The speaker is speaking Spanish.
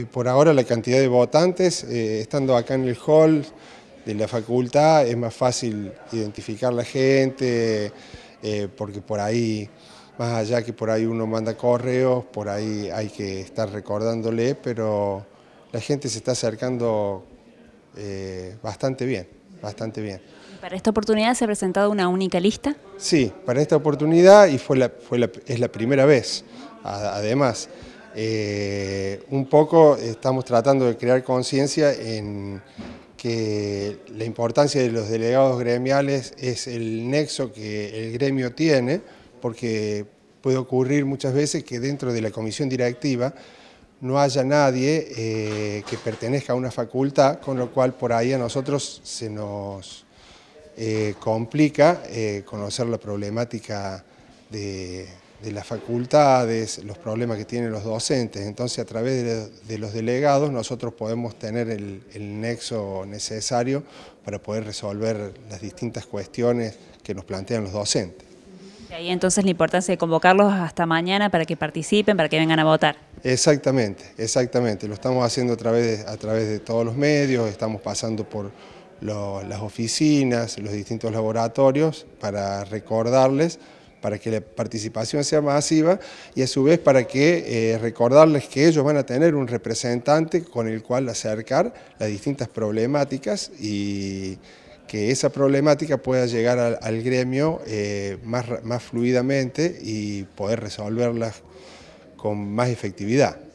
Eh, por ahora la cantidad de votantes, eh, estando acá en el hall de la facultad, es más fácil identificar la gente, eh, porque por ahí, más allá que por ahí uno manda correos, por ahí hay que estar recordándole, pero la gente se está acercando bastante bien, bastante bien. ¿Para esta oportunidad se ha presentado una única lista? Sí, para esta oportunidad y fue la, fue es la primera vez, además. Eh, un poco estamos tratando de crear conciencia en que la importancia de los delegados gremiales es el nexo que el gremio tiene, porque puede ocurrir muchas veces que dentro de la comisión directiva no haya nadie eh, que pertenezca a una facultad, con lo cual por ahí a nosotros se nos eh, complica conocer la problemática de, de las facultades, los problemas que tienen los docentes. Entonces, a través de los delegados nosotros podemos tener el, nexo necesario para poder resolver las distintas cuestiones que nos plantean los docentes. Y ahí entonces la importancia de convocarlos hasta mañana para que participen, para que vengan a votar. Exactamente, exactamente. Lo estamos haciendo a través de, a través de todos los medios, estamos pasando por las oficinas, los distintos laboratorios para recordarles para que la participación sea masiva y a su vez para que eh, recordarles que ellos van a tener un representante con el cual acercar las distintas problemáticas y que esa problemática pueda llegar al, gremio eh, más, más fluidamente y poder resolverlas con más efectividad.